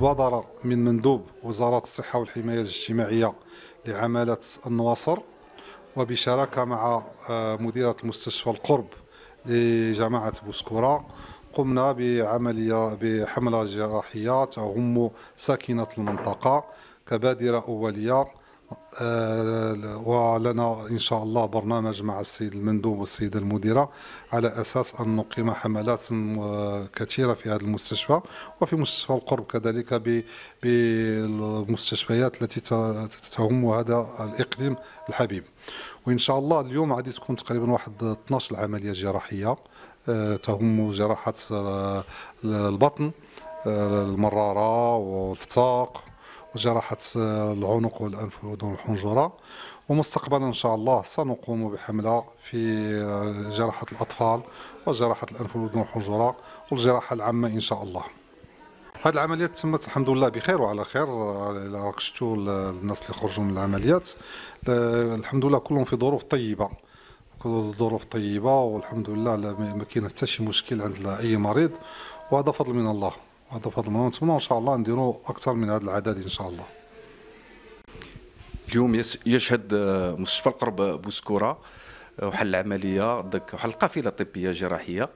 مبادرة من مندوب وزارة الصحة والحماية الاجتماعية لعمالة النواصر وبشراكة مع آه، مديرة المستشفى القرب لجماعة بوسكورة قمنا بعملية بحملة جراحية تهم ساكنة المنطقة كبادرة أولية آه، ولنا إن شاء الله برنامج مع السيد المندوب والسيدة المديرة على أساس أن نقيم حملات كثيرة في هذا المستشفى وفي مستشفى القرب كذلك بالمستشفيات التي تهم هذا الإقليم الحبيب وإن شاء الله اليوم غادي تكون تقريبا واحد 12 عملية جراحية آه، تهم جراحة آه، البطن المرارة والفتاق وجراحة آه، العنق والأنف والأذن والحنجرة ومستقبلا إن شاء الله سنقوم بحملة في آه، جراحة الأطفال وجراحة الأنف والأذن والحنجرة والجراحة العامة إن شاء الله هذه العمليات تمت الحمد لله بخير وعلى خير آه، راك شفتوا الناس اللي خرجوا من العمليات الحمد لله كلهم في ظروف طيبه ظروف طيبه والحمد لله ما كاين حتى شي مشكل عند اي مريض وهذا فضل من الله هذا فضل الله ونتمنى ان شاء الله نديروا اكثر من هذا العدد ان شاء الله اليوم يشهد مستشفى القرب بوسكوره وحل العمليه داك وحل القافله الطبيه الجراحيه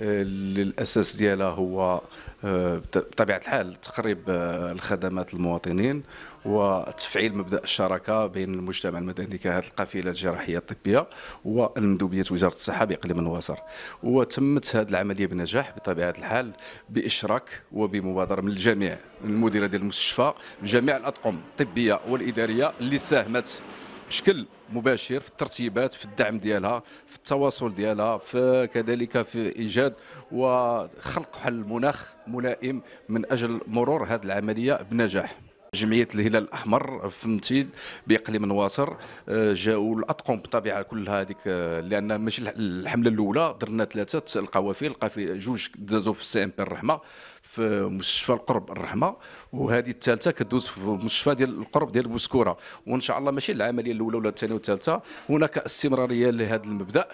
الاساس آه، ديالها هو آه، بطبيعه الحال تقريب آه، الخدمات للمواطنين وتفعيل مبدا الشراكه بين المجتمع المدني كهذه القافله الجراحيه الطبيه والمندوبيه وزاره الصحه باقليم الوسر وتمت هذه العمليه بنجاح بطبيعه الحال باشراك وبمبادره من الجميع المديره ديال المستشفى جميع الاطقم الطبيه والاداريه اللي ساهمت بشكل مباشر في الترتيبات في الدعم ديالها في التواصل ديالها في كذلك في ايجاد وخلق حل مناخ ملائم من اجل مرور هذه العمليه بنجاح جمعيه الهلال الاحمر فهمتي باقليم نواصر آه، جاوا الاطقم بالطبيعه كلها هذيك آه، لان ماشي الحمله الاولى درنا ثلاثه القوافل في جوج دازوا في السي ام بي الرحمه في مستشفى القرب الرحمه وهذه الثالثه كدوز في مستشفى ديال القرب ديال بوسكوره وان شاء الله ماشي العمليه الاولى ولا الثانيه والثالثه هناك استمراريه لهذا المبدا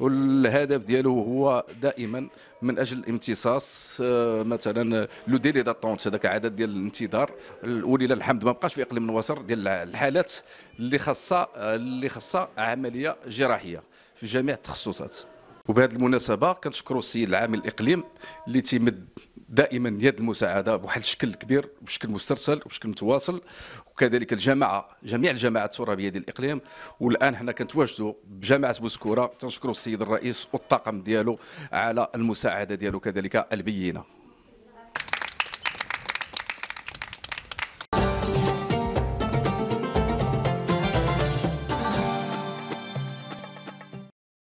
والهدف ديالو هو دائما من اجل امتصاص آه، مثلا لو ديلي داتونت هذاك عدد ديال الانتظار ولله الحمد ما بقاش في اقليم الوسر ديال الحالات اللي خاصه اللي خاصه عمليه جراحيه في جميع التخصصات وبهذه المناسبه كنشكروا السيد العامل الاقليم اللي تيمد دائما يد المساعده بواحد الشكل كبير بشكل مسترسل وبشكل متواصل وكذلك الجماعه جميع الجماعات الترابيه ديال الاقليم والان حنا كنتواجدوا بجامعه بوسكوره تنشكروا السيد الرئيس والطاقم ديالو على المساعده ديالو كذلك البينه